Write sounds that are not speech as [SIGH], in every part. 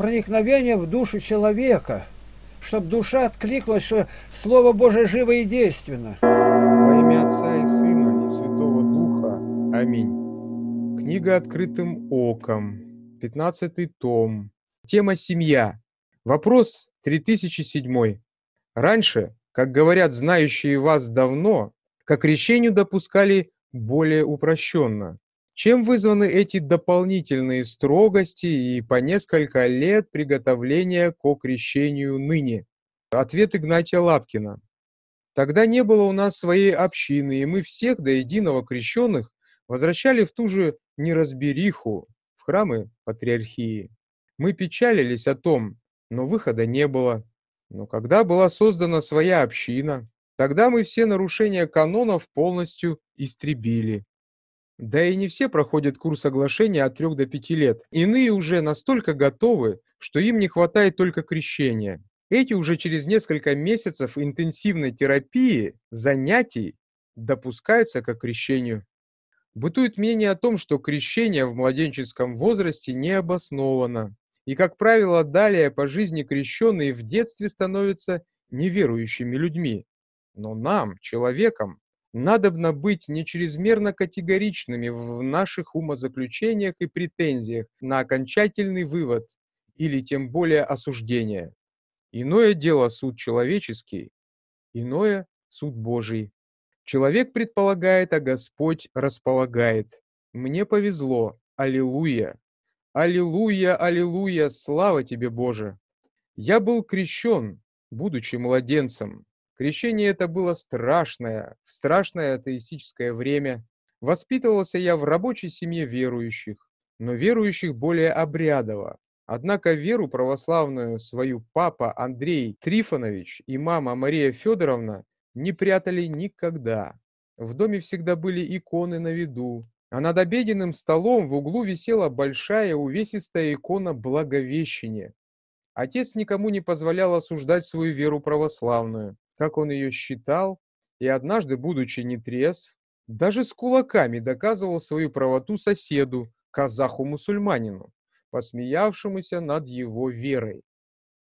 проникновение в душу человека, чтобы душа откликнулась, что Слово Божие живо и действенно. Во имя Отца и Сына и Святого Духа. Аминь. Книга «Открытым оком», 15 том. Тема «Семья». Вопрос 3007. Раньше, как говорят знающие вас давно, к крещению допускали более упрощенно. Чем вызваны эти дополнительные строгости и по несколько лет приготовления к окрещению ныне? Ответ Игнатия Лапкина. Тогда не было у нас своей общины, и мы всех до единого крещенных возвращали в ту же неразбериху, в храмы патриархии. Мы печалились о том, но выхода не было. Но когда была создана своя община, тогда мы все нарушения канонов полностью истребили. Да и не все проходят курс оглашения от 3 до 5 лет. Иные уже настолько готовы, что им не хватает только крещения. Эти уже через несколько месяцев интенсивной терапии, занятий допускаются к крещению. Бытует мнение о том, что крещение в младенческом возрасте не обосновано, и, как правило, далее по жизни крещенные в детстве становятся неверующими людьми. Но нам, человекам, надобно быть не чрезмерно категоричными в наших умозаключениях и претензиях на окончательный вывод или тем более осуждение. Иное дело суд человеческий, иное – суд Божий. Человек предполагает, а Господь располагает. Мне повезло, аллилуйя! Аллилуйя, аллилуйя, слава тебе, Боже! Я был крещен, будучи младенцем, Крещение это было страшное, в страшное атеистическое время. Воспитывался я в рабочей семье верующих, но верующих более обрядово. Однако веру православную свою папа Андрей Трифонович и мама Мария Федоровна не прятали никогда. В доме всегда были иконы на виду, а над обеденным столом в углу висела большая увесистая икона Благовещения. Отец никому не позволял осуждать свою веру православную как он ее считал, и однажды, будучи нетрезв, даже с кулаками доказывал свою правоту соседу, казаху-мусульманину, посмеявшемуся над его верой.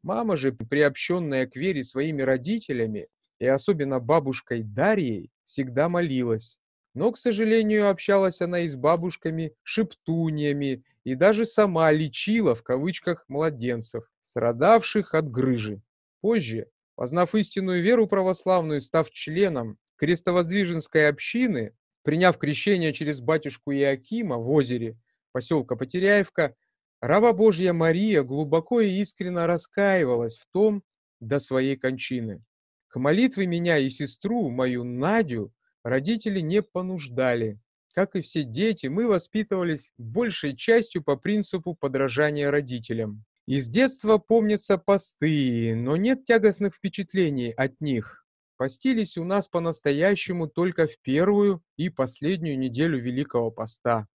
Мама же, приобщенная к вере своими родителями, и особенно бабушкой Дарьей, всегда молилась. Но, к сожалению, общалась она и с бабушками, шептуньями, и даже сама лечила, в кавычках, младенцев, страдавших от грыжи. Позже, Познав истинную веру православную, став членом крестовоздвиженской общины, приняв крещение через батюшку Иакима в озере поселка Потеряевка, раба Божья Мария глубоко и искренно раскаивалась в том до своей кончины. К молитве меня и сестру, мою Надю, родители не понуждали. Как и все дети, мы воспитывались большей частью по принципу подражания родителям. Из детства помнятся посты, но нет тягостных впечатлений от них. Постились у нас по-настоящему только в первую и последнюю неделю Великого Поста.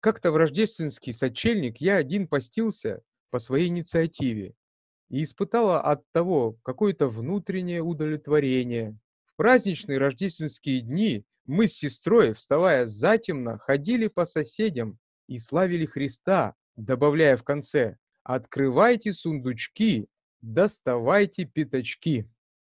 Как-то в рождественский сочельник я один постился по своей инициативе и испытала от того какое-то внутреннее удовлетворение. В праздничные рождественские дни мы с сестрой, вставая затемно, ходили по соседям и славили Христа, добавляя в конце Открывайте сундучки, доставайте пятачки.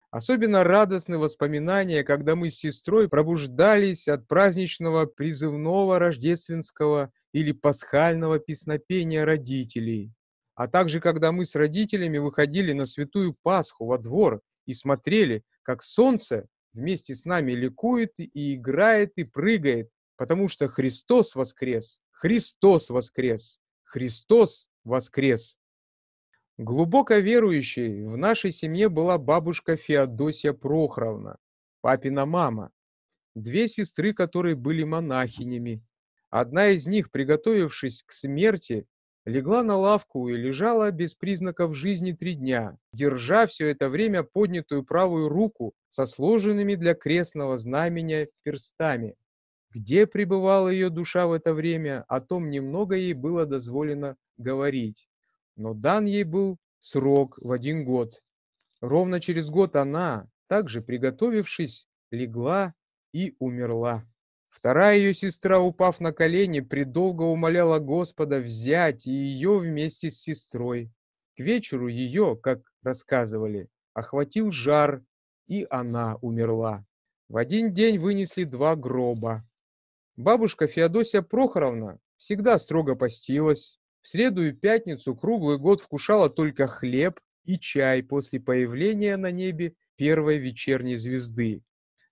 Особенно радостны воспоминания, когда мы с сестрой пробуждались от праздничного призывного рождественского или пасхального песнопения родителей, а также когда мы с родителями выходили на Святую Пасху во двор и смотрели, как солнце вместе с нами ликует и играет и прыгает, потому что Христос воскрес, Христос воскрес, Христос воскрес. Глубоко верующей в нашей семье была бабушка Феодосия Прохоровна, папина мама, две сестры, которые были монахинями. Одна из них, приготовившись к смерти, легла на лавку и лежала без признаков жизни три дня, держа все это время поднятую правую руку со сложенными для крестного знамения перстами. Где пребывала ее душа в это время, о том немного ей было дозволено говорить. Но дан ей был срок в один год. Ровно через год она, также приготовившись, легла и умерла. Вторая ее сестра, упав на колени, предолго умоляла Господа взять ее вместе с сестрой. К вечеру ее, как рассказывали, охватил жар, и она умерла. В один день вынесли два гроба. Бабушка Феодосия Прохоровна всегда строго постилась. В среду и пятницу круглый год вкушала только хлеб и чай после появления на небе первой вечерней звезды.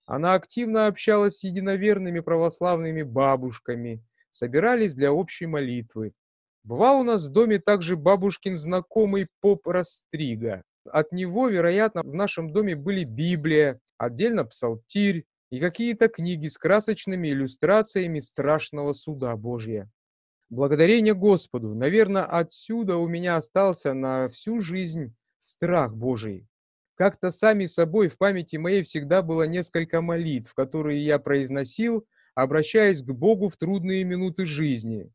Она активно общалась с единоверными православными бабушками, собирались для общей молитвы. Бывал у нас в доме также бабушкин знакомый поп Растрига. От него, вероятно, в нашем доме были Библия, отдельно псалтирь, и какие-то книги с красочными иллюстрациями страшного суда Божия. Благодарение Господу, наверное, отсюда у меня остался на всю жизнь страх Божий. Как-то сами собой в памяти моей всегда было несколько молитв, которые я произносил, обращаясь к Богу в трудные минуты жизни.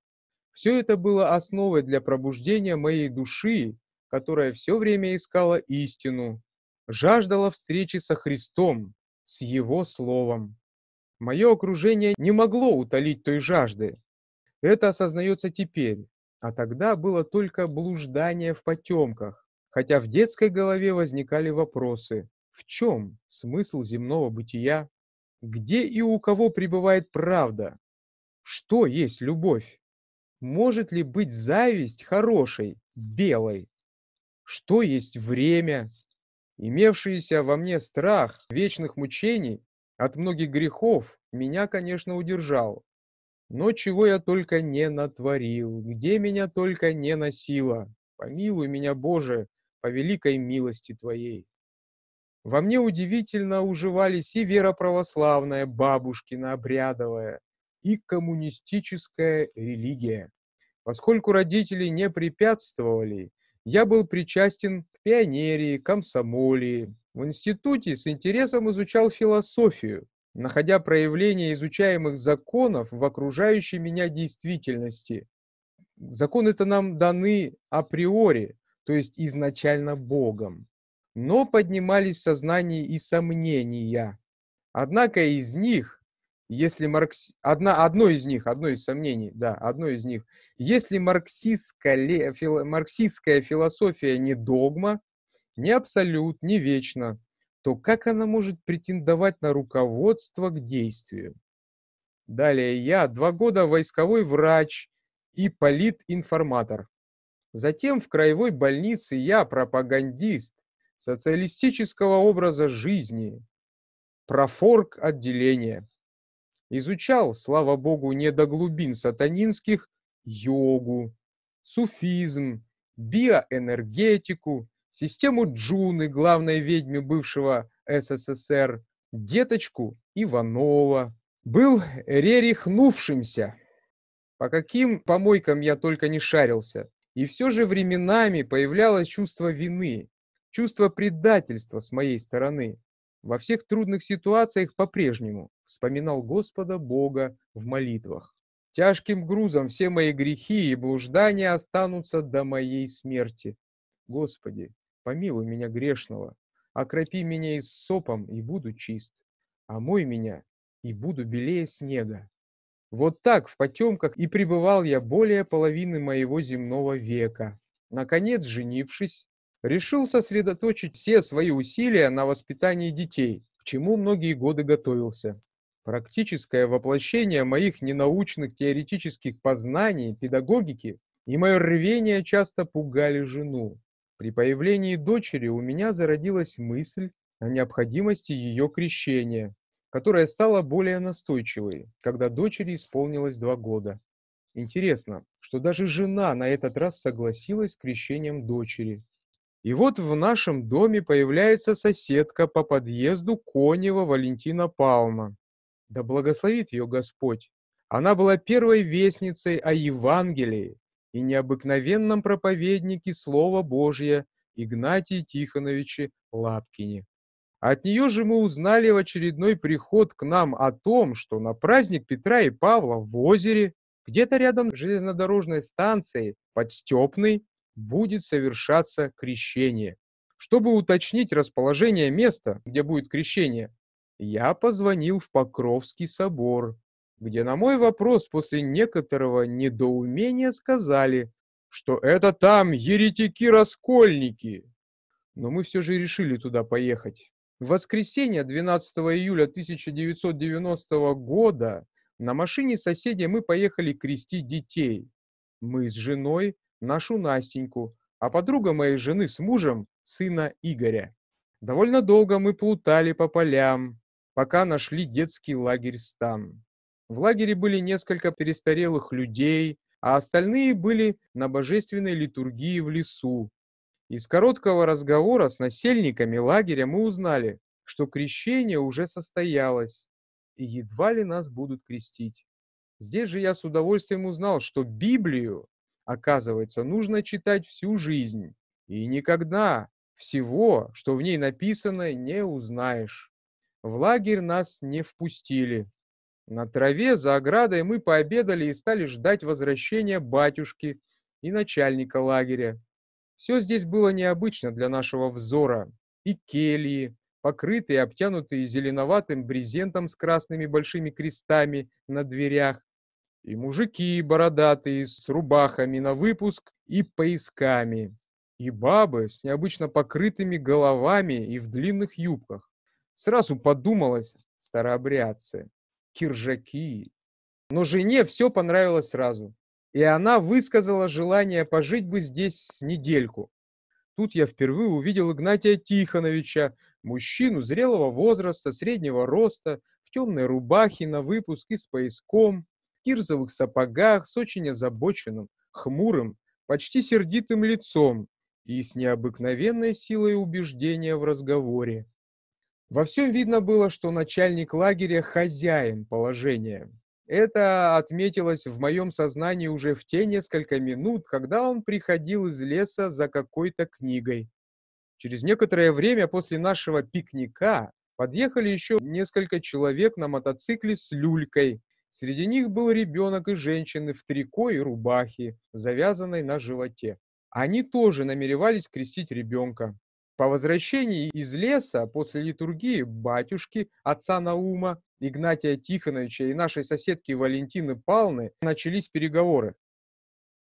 Все это было основой для пробуждения моей души, которая все время искала истину, жаждала встречи со Христом, с его словом. Мое окружение не могло утолить той жажды. Это осознается теперь, а тогда было только блуждание в потемках, хотя в детской голове возникали вопросы, в чем смысл земного бытия, где и у кого пребывает правда, что есть любовь, может ли быть зависть хорошей, белой, что есть время, Имевшийся во мне страх вечных мучений от многих грехов меня, конечно, удержал. Но чего я только не натворил, где меня только не носило. Помилуй меня, Боже, по великой милости Твоей. Во мне удивительно уживались и вера православная, бабушкина, обрядовая, и коммунистическая религия. Поскольку родители не препятствовали, я был причастен пионерии, комсомолии. В институте с интересом изучал философию, находя проявление изучаемых законов в окружающей меня действительности. Законы-то нам даны априори, то есть изначально Богом. Но поднимались в сознании и сомнения. Однако из них если маркс... одна, одно из них, одно из сомнений, да, одно из них, если марксистская, фило... марксистская философия не догма, не абсолют, не вечно, то как она может претендовать на руководство к действию? Далее я два года войсковой врач и политинформатор. Затем в краевой больнице я пропагандист социалистического образа жизни, профорг отделения. Изучал, слава богу, не до глубин сатанинских, йогу, суфизм, биоэнергетику, систему Джуны, главной ведьмы бывшего СССР, деточку Иванова. Был рерихнувшимся. По каким помойкам я только не шарился. И все же временами появлялось чувство вины, чувство предательства с моей стороны. Во всех трудных ситуациях по-прежнему вспоминал Господа Бога в молитвах. Тяжким грузом все мои грехи и блуждания останутся до моей смерти. Господи, помилуй меня грешного, окропи меня и сопом, и буду чист, омой меня, и буду белее снега. Вот так в потемках и пребывал я более половины моего земного века. Наконец, женившись, решил сосредоточить все свои усилия на воспитании детей, к чему многие годы готовился практическое воплощение моих ненаучных теоретических познаний, педагогики и мое рвение часто пугали жену. При появлении дочери у меня зародилась мысль о необходимости ее крещения, которая стала более настойчивой, когда дочери исполнилось два года. Интересно, что даже жена на этот раз согласилась с крещением дочери. И вот в нашем доме появляется соседка по подъезду Конева Валентина Палма, да благословит ее Господь! Она была первой вестницей о Евангелии и необыкновенном проповеднике Слова Божия Игнатии Тихоновиче Лапкине. От нее же мы узнали в очередной приход к нам о том, что на праздник Петра и Павла в озере, где-то рядом с железнодорожной станцией под Степной, будет совершаться крещение. Чтобы уточнить расположение места, где будет крещение, я позвонил в Покровский собор, где на мой вопрос после некоторого недоумения сказали, что это там еретики-раскольники. Но мы все же решили туда поехать. В воскресенье 12 июля 1990 года на машине соседей мы поехали крестить детей. Мы с женой, нашу Настеньку, а подруга моей жены с мужем, сына Игоря. Довольно долго мы плутали по полям, пока нашли детский лагерь «Стан». В лагере были несколько перестарелых людей, а остальные были на божественной литургии в лесу. Из короткого разговора с насельниками лагеря мы узнали, что крещение уже состоялось, и едва ли нас будут крестить. Здесь же я с удовольствием узнал, что Библию, оказывается, нужно читать всю жизнь, и никогда всего, что в ней написано, не узнаешь. В лагерь нас не впустили. На траве за оградой мы пообедали и стали ждать возвращения батюшки и начальника лагеря. Все здесь было необычно для нашего взора. И кельи, покрытые, обтянутые зеленоватым брезентом с красными большими крестами на дверях, и мужики бородатые с рубахами на выпуск и поисками, и бабы с необычно покрытыми головами и в длинных юбках. Сразу подумалось старообрядцы, киржаки. Но жене все понравилось сразу, и она высказала желание пожить бы здесь с недельку. Тут я впервые увидел Игнатия Тихоновича, мужчину зрелого возраста, среднего роста, в темной рубахе на выпуск и с пояском, в кирзовых сапогах, с очень озабоченным, хмурым, почти сердитым лицом и с необыкновенной силой убеждения в разговоре. Во всем видно было, что начальник лагеря – хозяин положения. Это отметилось в моем сознании уже в те несколько минут, когда он приходил из леса за какой-то книгой. Через некоторое время после нашего пикника подъехали еще несколько человек на мотоцикле с люлькой. Среди них был ребенок и женщины в трико и рубахе, завязанной на животе. Они тоже намеревались крестить ребенка. По возвращении из леса после литургии батюшки, отца Наума, Игнатия Тихоновича и нашей соседки Валентины Палны начались переговоры.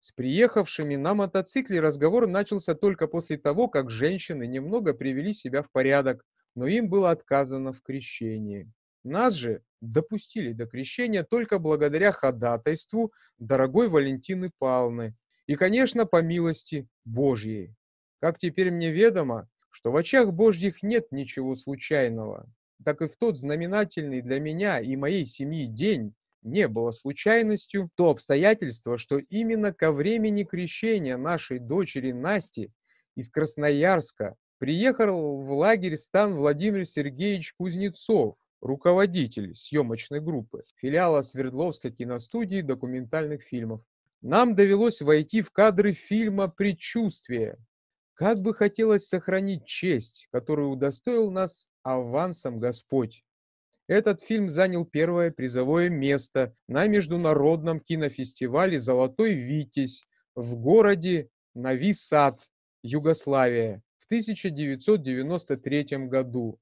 С приехавшими на мотоцикле разговор начался только после того, как женщины немного привели себя в порядок, но им было отказано в крещении. Нас же допустили до крещения только благодаря ходатайству дорогой Валентины Палны и, конечно, по милости Божьей. Как теперь мне ведомо, что в очах Божьих нет ничего случайного, так и в тот знаменательный для меня и моей семьи день не было случайностью то обстоятельство, что именно ко времени крещения нашей дочери Насти из Красноярска приехал в лагерь стан Владимир Сергеевич Кузнецов, руководитель съемочной группы филиала Свердловской киностудии документальных фильмов. Нам довелось войти в кадры фильма «Предчувствие», как бы хотелось сохранить честь, которую удостоил нас авансом Господь. Этот фильм занял первое призовое место на международном кинофестивале «Золотой Витязь» в городе Нови Сад, Югославия, в 1993 году.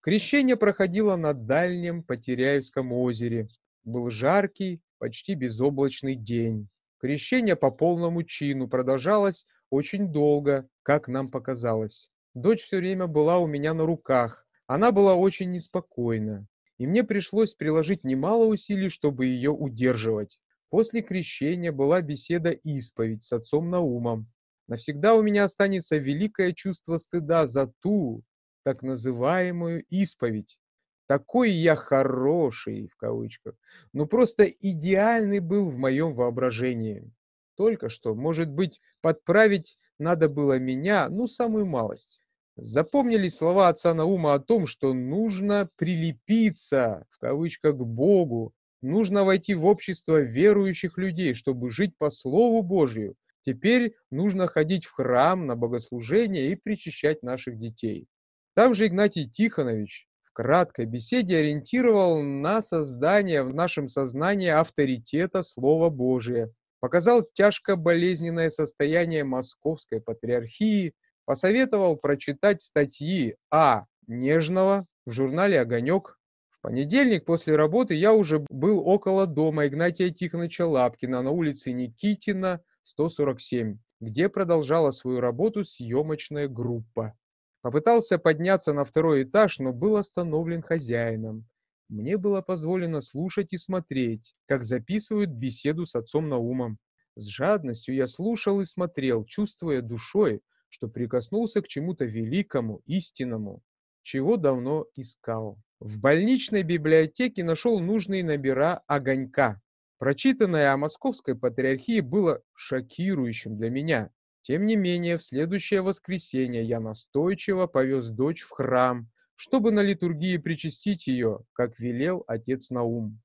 Крещение проходило на дальнем Потеряевском озере. Был жаркий, почти безоблачный день. Крещение по полному чину продолжалось очень долго, как нам показалось. Дочь все время была у меня на руках. Она была очень неспокойна, и мне пришлось приложить немало усилий, чтобы ее удерживать. После крещения была беседа-исповедь и с отцом Наумом. Навсегда у меня останется великое чувство стыда за ту, так называемую, исповедь. Такой я хороший, в кавычках, но ну, просто идеальный был в моем воображении только что. Может быть, подправить надо было меня, ну, самую малость. Запомнили слова отца Наума о том, что нужно «прилепиться» в кавычках к Богу, нужно войти в общество верующих людей, чтобы жить по Слову Божию. Теперь нужно ходить в храм на богослужение и причащать наших детей. Там же Игнатий Тихонович в краткой беседе ориентировал на создание в нашем сознании авторитета Слова Божия, показал тяжко болезненное состояние Московской Патриархии, посоветовал прочитать статьи А. Нежного в журнале «Огонек». В понедельник после работы я уже был около дома Игнатия Тихоновича Лапкина на улице Никитина, 147, где продолжала свою работу съемочная группа. Попытался подняться на второй этаж, но был остановлен хозяином мне было позволено слушать и смотреть, как записывают беседу с отцом Наумом. С жадностью я слушал и смотрел, чувствуя душой, что прикоснулся к чему-то великому, истинному, чего давно искал. В больничной библиотеке нашел нужные номера «Огонька». Прочитанное о московской патриархии было шокирующим для меня. Тем не менее, в следующее воскресенье я настойчиво повез дочь в храм, чтобы на литургии причастить ее, как велел отец Наум.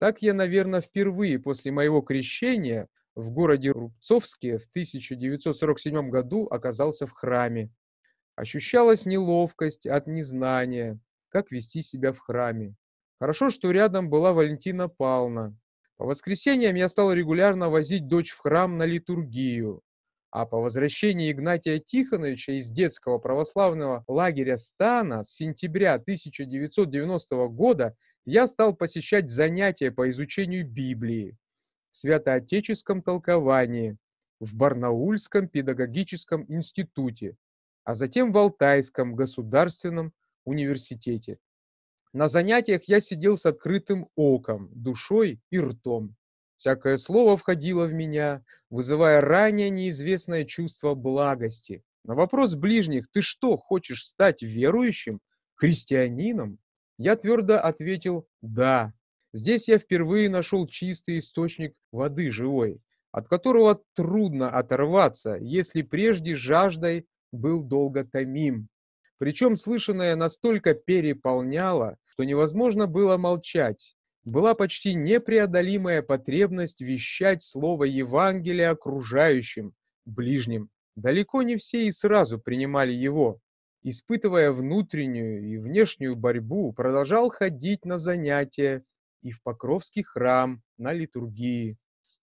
Так я, наверное, впервые после моего крещения в городе Рубцовске в 1947 году оказался в храме. Ощущалась неловкость от незнания, как вести себя в храме. Хорошо, что рядом была Валентина Павловна. По воскресеньям я стал регулярно возить дочь в храм на литургию, а по возвращении Игнатия Тихоновича из детского православного лагеря Стана с сентября 1990 года я стал посещать занятия по изучению Библии, в святоотеческом толковании, в Барнаульском педагогическом институте, а затем в Алтайском государственном университете. На занятиях я сидел с открытым оком, душой и ртом, Всякое слово входило в меня, вызывая ранее неизвестное чувство благости. На вопрос ближних «Ты что, хочешь стать верующим? Христианином?» Я твердо ответил «Да». Здесь я впервые нашел чистый источник воды живой, от которого трудно оторваться, если прежде жаждой был долго томим. Причем слышанное настолько переполняло, что невозможно было молчать была почти непреодолимая потребность вещать слово Евангелия окружающим, ближним. Далеко не все и сразу принимали его. Испытывая внутреннюю и внешнюю борьбу, продолжал ходить на занятия и в Покровский храм, на литургии.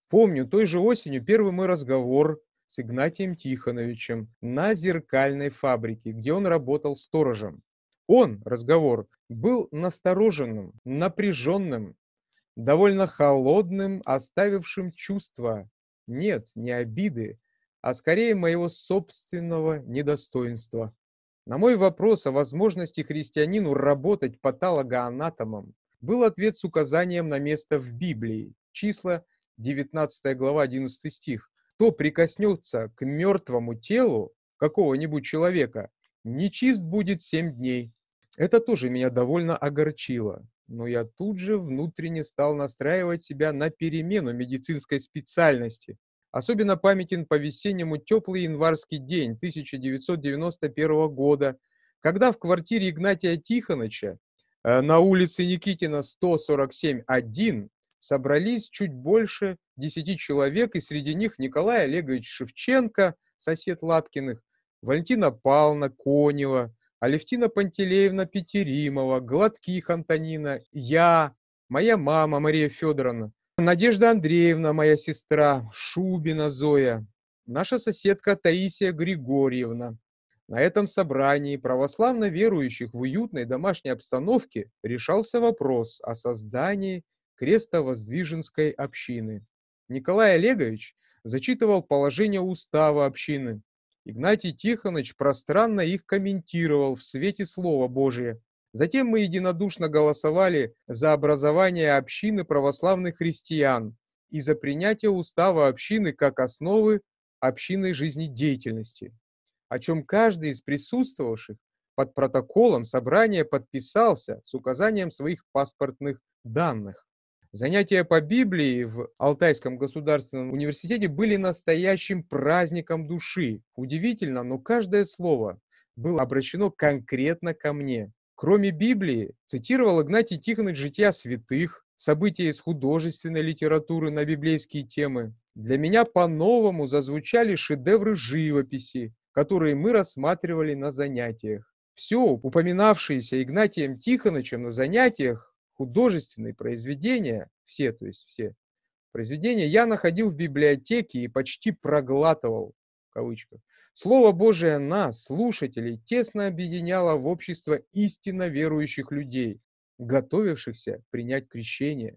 Помню, той же осенью первый мой разговор с Игнатием Тихоновичем на зеркальной фабрике, где он работал сторожем. Он, разговор, был настороженным, напряженным, довольно холодным, оставившим чувство Нет, не обиды, а скорее моего собственного недостоинства. На мой вопрос о возможности христианину работать патологоанатомом был ответ с указанием на место в Библии, числа 19 глава 11 стих. Кто прикоснется к мертвому телу какого-нибудь человека, нечист будет семь дней. Это тоже меня довольно огорчило, но я тут же внутренне стал настраивать себя на перемену медицинской специальности. Особенно памятен по-весеннему теплый январский день 1991 года, когда в квартире Игнатия Тихоновича э, на улице Никитина 147-1 собрались чуть больше 10 человек, и среди них Николай Олегович Шевченко, сосед Лапкиных, Валентина Павловна Конева – Алевтина Пантелеевна Петеримова, Гладких Антонина, я, моя мама Мария Федоровна, Надежда Андреевна, моя сестра, Шубина Зоя, наша соседка Таисия Григорьевна. На этом собрании православно верующих в уютной домашней обстановке решался вопрос о создании крестовоздвиженской общины. Николай Олегович зачитывал положение устава общины, Игнатий Тихонович пространно их комментировал в свете Слова Божия. Затем мы единодушно голосовали за образование общины православных христиан и за принятие устава общины как основы общинной жизнедеятельности, о чем каждый из присутствовавших под протоколом собрания подписался с указанием своих паспортных данных. Занятия по Библии в Алтайском государственном университете были настоящим праздником души. Удивительно, но каждое слово было обращено конкретно ко мне. Кроме Библии, цитировал Игнатий Тихонович «Жития святых», события из художественной литературы на библейские темы. Для меня по-новому зазвучали шедевры живописи, которые мы рассматривали на занятиях. Все упоминавшееся Игнатием Тихоновичем на занятиях художественные произведения, все, то есть все произведения, я находил в библиотеке и почти проглатывал, в кавычках. Слово Божие нас, слушателей, тесно объединяло в общество истинно верующих людей, готовившихся принять крещение.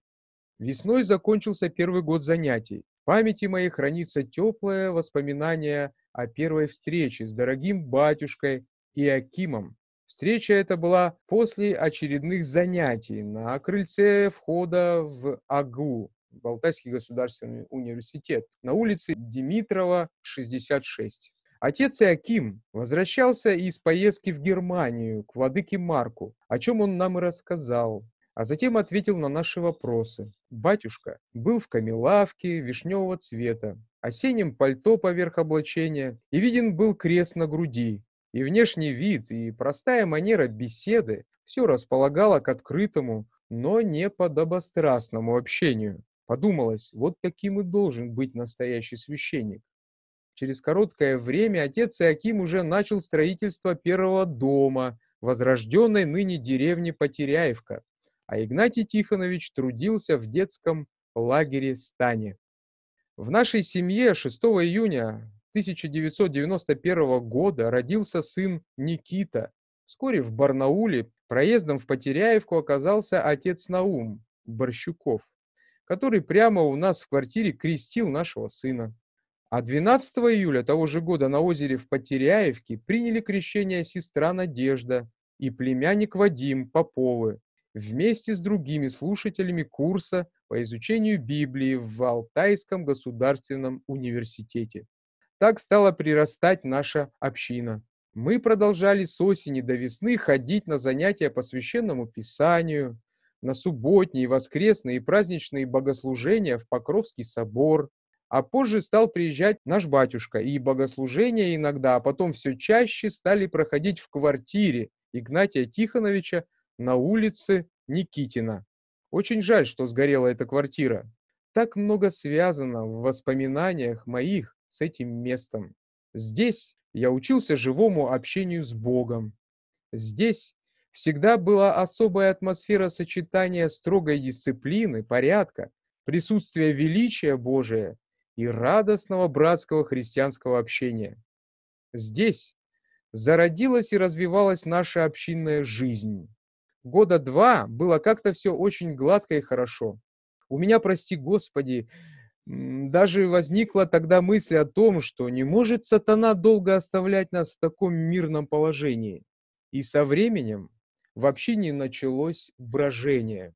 Весной закончился первый год занятий. В памяти моей хранится теплое воспоминание о первой встрече с дорогим батюшкой Иакимом, Встреча эта была после очередных занятий на крыльце входа в АГУ, Балтайский государственный университет, на улице Димитрова, 66. Отец Иаким возвращался из поездки в Германию к владыке Марку, о чем он нам и рассказал, а затем ответил на наши вопросы. Батюшка был в камелавке вишневого цвета, осеннем пальто поверх облачения, и виден был крест на груди, и внешний вид, и простая манера беседы все располагало к открытому, но не подобострастному общению. Подумалось, вот таким и должен быть настоящий священник. Через короткое время отец Иаким уже начал строительство первого дома, возрожденной ныне деревни Потеряевка, а Игнатий Тихонович трудился в детском лагере Стане. В нашей семье 6 июня 1991 года родился сын Никита. Вскоре в Барнауле проездом в Потеряевку оказался отец Наум Борщуков, который прямо у нас в квартире крестил нашего сына. А 12 июля того же года на озере в Потеряевке приняли крещение сестра Надежда и племянник Вадим Поповы вместе с другими слушателями курса по изучению Библии в Алтайском государственном университете. Так стала прирастать наша община. Мы продолжали с осени до весны ходить на занятия по священному писанию, на субботние, воскресные и праздничные богослужения в Покровский собор. А позже стал приезжать наш батюшка, и богослужения иногда, а потом все чаще стали проходить в квартире Игнатия Тихоновича на улице Никитина. Очень жаль, что сгорела эта квартира. Так много связано в воспоминаниях моих с этим местом. Здесь я учился живому общению с Богом. Здесь всегда была особая атмосфера сочетания строгой дисциплины, порядка, присутствия величия Божия и радостного братского христианского общения. Здесь зародилась и развивалась наша общинная жизнь. Года два было как-то все очень гладко и хорошо. У меня, прости Господи, даже возникла тогда мысль о том, что не может сатана долго оставлять нас в таком мирном положении. И со временем в общине началось брожение.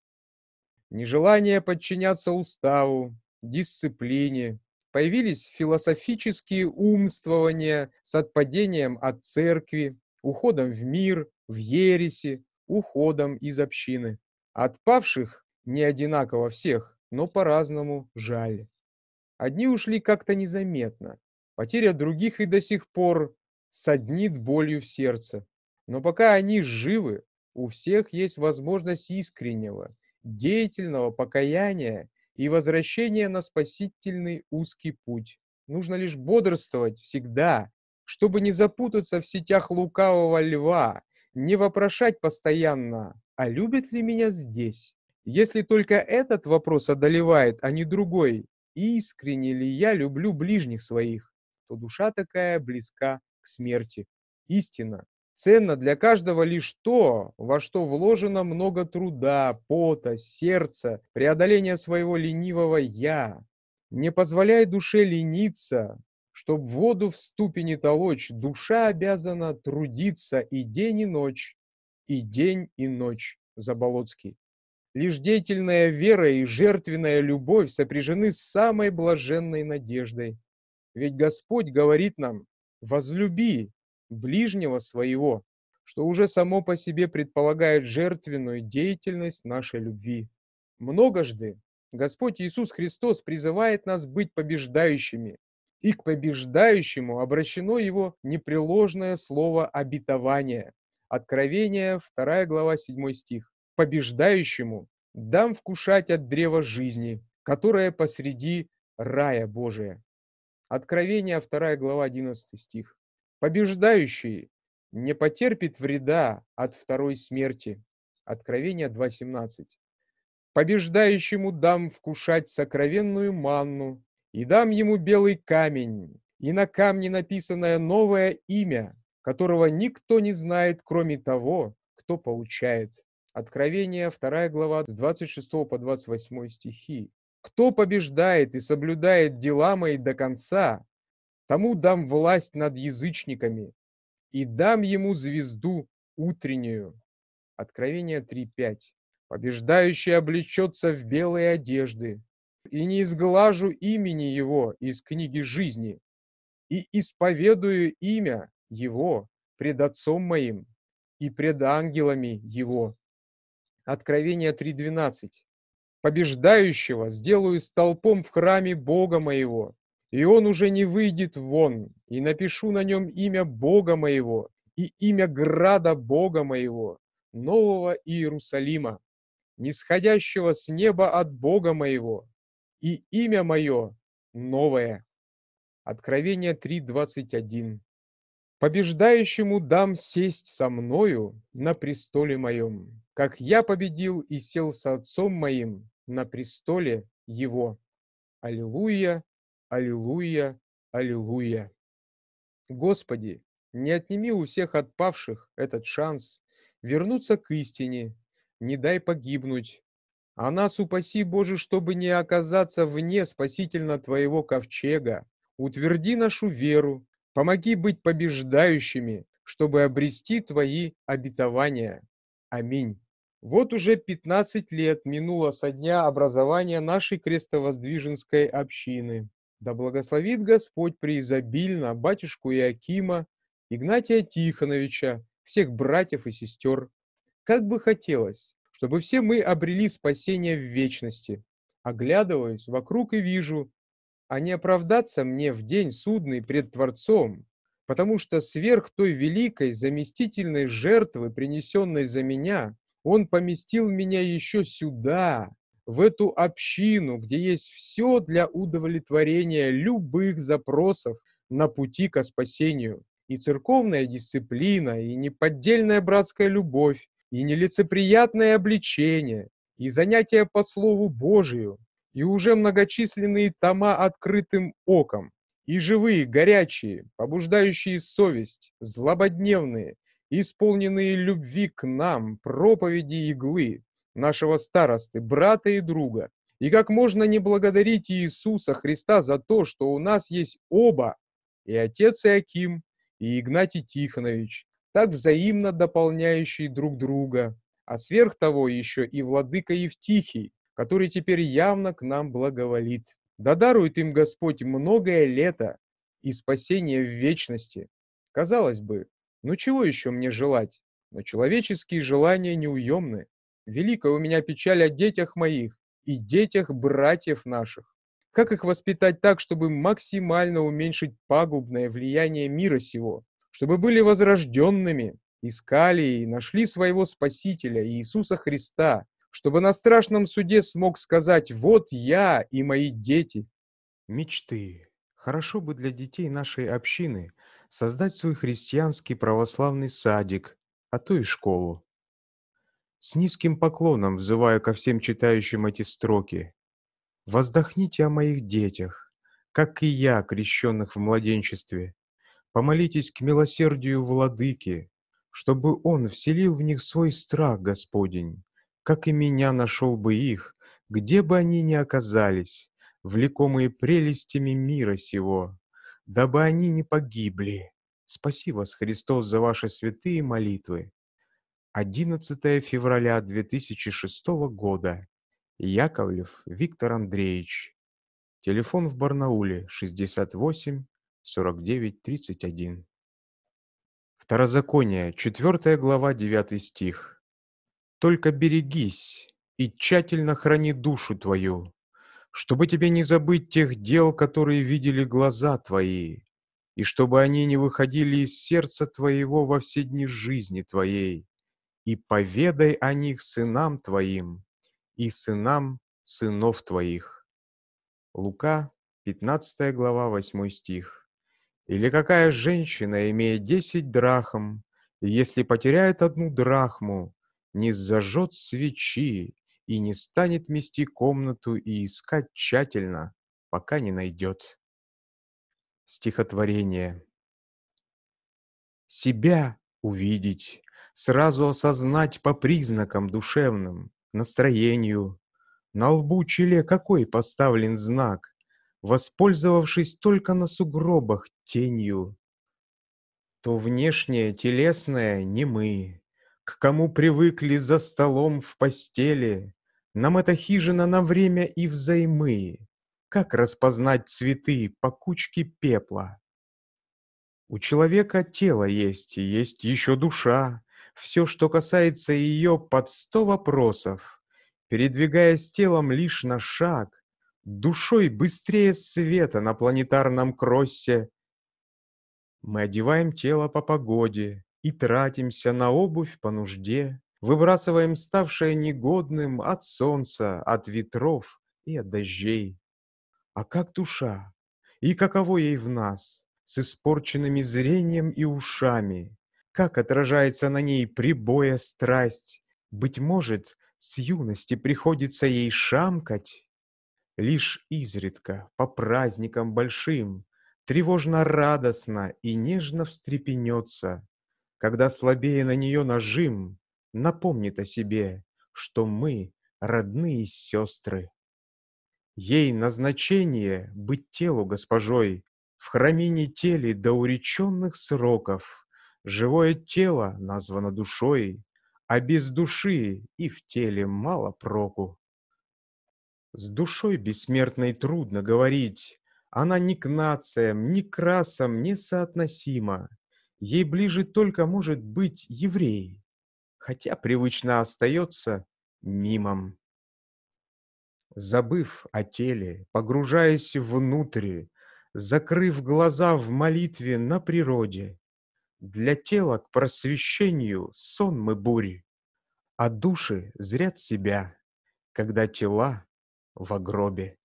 Нежелание подчиняться уставу, дисциплине. Появились философические умствования с отпадением от церкви, уходом в мир, в ереси, уходом из общины. Отпавших не одинаково всех, но по-разному жаль. Одни ушли как-то незаметно. Потеря других и до сих пор саднит болью в сердце. Но пока они живы, у всех есть возможность искреннего, деятельного покаяния и возвращения на спасительный узкий путь. Нужно лишь бодрствовать всегда, чтобы не запутаться в сетях лукавого льва, не вопрошать постоянно, а любит ли меня здесь? Если только этот вопрос одолевает, а не другой, искренне ли я люблю ближних своих, то душа такая близка к смерти. Истина. Ценно для каждого лишь то, во что вложено много труда, пота, сердца, преодоление своего ленивого «я». Не позволяй душе лениться, чтоб воду в не толочь, душа обязана трудиться и день, и ночь, и день, и ночь. Заболоцкий. Лишь деятельная вера и жертвенная любовь сопряжены с самой блаженной надеждой. Ведь Господь говорит нам «возлюби ближнего своего», что уже само по себе предполагает жертвенную деятельность нашей любви. Многожды Господь Иисус Христос призывает нас быть побеждающими, и к побеждающему обращено его непреложное слово «обетование». Откровение, 2 глава, 7 стих побеждающему дам вкушать от древа жизни, которое посреди рая Божия. Откровение 2 глава 11 стих. Побеждающий не потерпит вреда от второй смерти. Откровение 2.17. Побеждающему дам вкушать сокровенную манну, и дам ему белый камень, и на камне написанное новое имя, которого никто не знает, кроме того, кто получает Откровение, 2 глава, с 26 по 28 стихи. «Кто побеждает и соблюдает дела мои до конца, тому дам власть над язычниками и дам ему звезду утреннюю». Откровение 3.5. «Побеждающий облечется в белые одежды, и не изглажу имени его из книги жизни, и исповедую имя его пред отцом моим и пред ангелами его, Откровение 3.12. «Побеждающего сделаю столпом в храме Бога моего, и он уже не выйдет вон, и напишу на нем имя Бога моего и имя града Бога моего, нового Иерусалима, нисходящего с неба от Бога моего, и имя мое новое». Откровение 3.21. «Побеждающему дам сесть со мною на престоле моем, как я победил и сел с отцом моим на престоле его. Аллилуйя, аллилуйя, аллилуйя. Господи, не отними у всех отпавших этот шанс вернуться к истине, не дай погибнуть. А нас упаси, Боже, чтобы не оказаться вне спасительно Твоего ковчега. Утверди нашу веру, помоги быть побеждающими, чтобы обрести Твои обетования. Аминь. Вот уже 15 лет минуло со дня образования нашей крестовоздвиженской общины. Да благословит Господь преизобильно батюшку Иакима, Игнатия Тихоновича, всех братьев и сестер. Как бы хотелось, чтобы все мы обрели спасение в вечности. Оглядываюсь вокруг и вижу, а не оправдаться мне в день судный пред Творцом, потому что сверх той великой заместительной жертвы, принесенной за меня, он поместил меня еще сюда, в эту общину, где есть все для удовлетворения любых запросов на пути к спасению. И церковная дисциплина, и неподдельная братская любовь, и нелицеприятное обличение, и занятия по Слову Божию, и уже многочисленные тома открытым оком, и живые, горячие, побуждающие совесть, злободневные, исполненные любви к нам, проповеди иглы, нашего старосты, брата и друга. И как можно не благодарить Иисуса Христа за то, что у нас есть оба, и отец Иаким, и Игнатий Тихонович, так взаимно дополняющие друг друга, а сверх того еще и владыка Евтихий, который теперь явно к нам благоволит. Да дарует им Господь многое лето и спасение в вечности. Казалось бы, ну чего еще мне желать? Но человеческие желания неуемны. Велика у меня печаль о детях моих и детях братьев наших. Как их воспитать так, чтобы максимально уменьшить пагубное влияние мира сего? Чтобы были возрожденными, искали и нашли своего Спасителя, Иисуса Христа, чтобы на страшном суде смог сказать «Вот я и мои дети». Мечты. Хорошо бы для детей нашей общины – создать свой христианский православный садик, а то и школу. С низким поклоном взываю ко всем читающим эти строки. Воздохните о моих детях, как и я, крещенных в младенчестве. Помолитесь к милосердию владыки, чтобы он вселил в них свой страх Господень, как и меня нашел бы их, где бы они ни оказались, влекомые прелестями мира сего дабы они не погибли. Спаси вас, Христос, за ваши святые молитвы. 11 февраля 2006 года. Яковлев Виктор Андреевич. Телефон в Барнауле 68 49 31. Второзаконие, 4 глава, 9 стих. «Только берегись и тщательно храни душу твою, чтобы тебе не забыть тех дел, которые видели глаза твои, и чтобы они не выходили из сердца твоего во все дни жизни твоей, и поведай о них сынам твоим и сынам сынов твоих». Лука, 15 глава, 8 стих. «Или какая женщина, имея десять драхм, если потеряет одну драхму, не зажжет свечи и не станет мести комнату и искать тщательно, пока не найдет. Стихотворение. Себя увидеть, сразу осознать по признакам душевным, настроению. На лбу челе какой поставлен знак, воспользовавшись только на сугробах тенью. То внешнее телесное не мы, к кому привыкли за столом в постели, Нам эта хижина на время и взаймы. Как распознать цветы по кучке пепла? У человека тело есть, и есть еще душа. Все, что касается ее, под сто вопросов. Передвигаясь телом лишь на шаг, душой быстрее света на планетарном кроссе. Мы одеваем тело по погоде, и тратимся на обувь по нужде, выбрасываем ставшее негодным от солнца, от ветров и от дождей. А как душа? И каково ей в нас, с испорченными зрением и ушами? Как отражается на ней прибоя страсть? Быть может, с юности приходится ей шамкать? Лишь изредка, по праздникам большим, тревожно-радостно и нежно встрепенется, когда слабее на нее нажим, напомнит о себе, что мы родные сестры. Ей назначение быть телу госпожой, в храмине теле до уреченных сроков. Живое тело названо душой, а без души и в теле мало проку. С душой бессмертной трудно говорить, она ни к нациям, ни к расам не соотносима ей ближе только может быть еврей, хотя привычно остается мимом. Забыв о теле, погружаясь внутрь, закрыв глаза в молитве на природе, для тела к просвещению сон мы бурь, а души зрят себя, когда тела в гробе.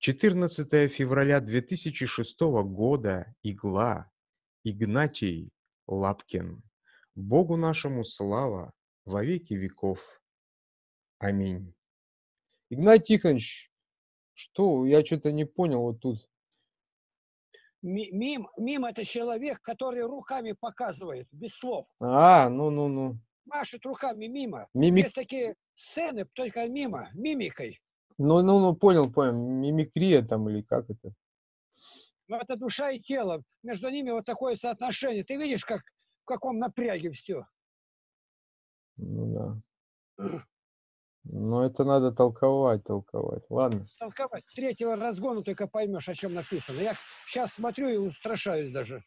14 февраля 2006 года, Игла, Игнатий Лапкин. Богу нашему слава во веки веков. Аминь. Игнат Тихонович, что, я что-то не понял вот тут. Мим, мим это человек, который руками показывает, без слов. А, ну, ну, ну. Машет руками мимо. Мими... Есть такие сцены, только мимо, мимикой. Ну, ну, ну, понял, понял. Мимикрия там или как это? Ну, это душа и тело. Между ними вот такое соотношение. Ты видишь, как, в каком напряге все? Ну да. [CLEARS THROAT] Но это надо толковать, толковать. Ладно. Толковать. Третьего разгона только поймешь, о чем написано. Я сейчас смотрю и устрашаюсь даже.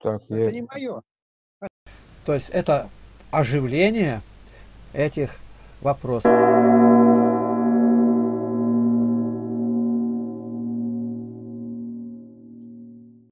Так, это я... не мое. То есть это оживление этих вопросов.